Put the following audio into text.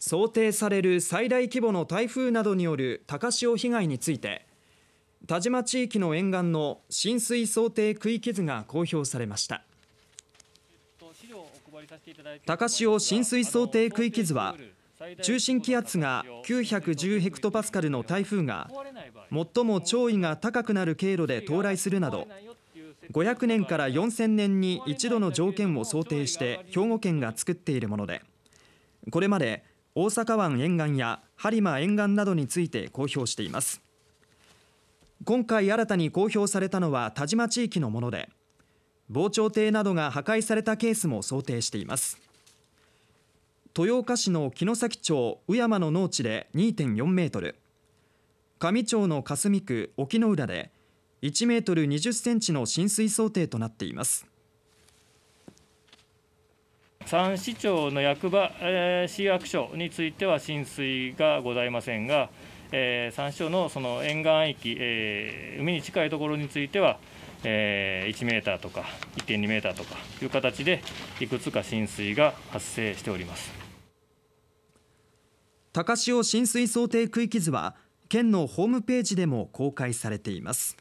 想定される最大規模の台風などによる高潮被害について田島地域の沿岸の浸水想定区域図が公表されました高潮浸水想定区域図は中心気圧が910ヘクトパスカルの台風が最も潮位が高くなる経路で到来するなど500年から4000年に一度の条件を想定して兵庫県が作っているものでこれまで大阪湾沿岸や播磨沿岸などについて公表しています今回新たに公表されたのは田島地域のもので防潮堤などが破壊されたケースも想定しています豊岡市の城崎町宇山の農地で2.4メートル上町の霞区沖の浦で1メートル20センチの浸水想定となっています3市町の役場、えー、市役所については浸水がございませんが、えー、3市町のその沿岸域、えー、海に近いところについては、えー、1メーターとか1.2メーターとかいう形でいくつか浸水が発生しております高潮浸水想定区域図は県のホームページでも公開されています。